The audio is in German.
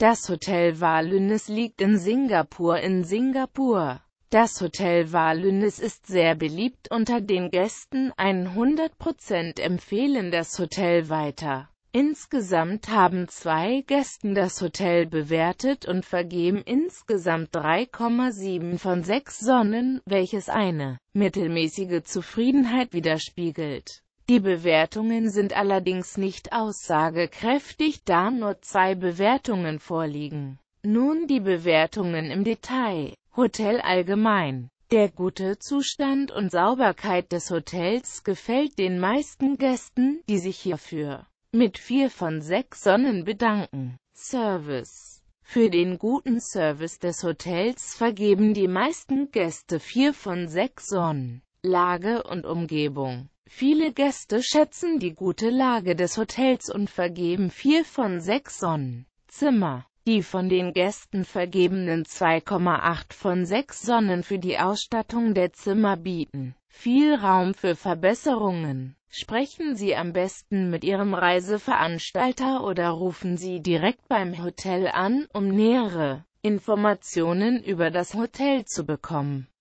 Das Hotel Walünnes liegt in Singapur in Singapur. Das Hotel Walünnes ist sehr beliebt unter den Gästen, 100% empfehlen das Hotel weiter. Insgesamt haben zwei Gästen das Hotel bewertet und vergeben insgesamt 3,7 von 6 Sonnen, welches eine mittelmäßige Zufriedenheit widerspiegelt. Die Bewertungen sind allerdings nicht aussagekräftig, da nur zwei Bewertungen vorliegen. Nun die Bewertungen im Detail. Hotel allgemein. Der gute Zustand und Sauberkeit des Hotels gefällt den meisten Gästen, die sich hierfür mit vier von sechs Sonnen bedanken. Service Für den guten Service des Hotels vergeben die meisten Gäste vier von sechs Sonnen. Lage und Umgebung Viele Gäste schätzen die gute Lage des Hotels und vergeben vier von sechs Sonnenzimmer. Die von den Gästen vergebenen 2,8 von 6 Sonnen für die Ausstattung der Zimmer bieten viel Raum für Verbesserungen. Sprechen Sie am besten mit Ihrem Reiseveranstalter oder rufen Sie direkt beim Hotel an, um nähere Informationen über das Hotel zu bekommen.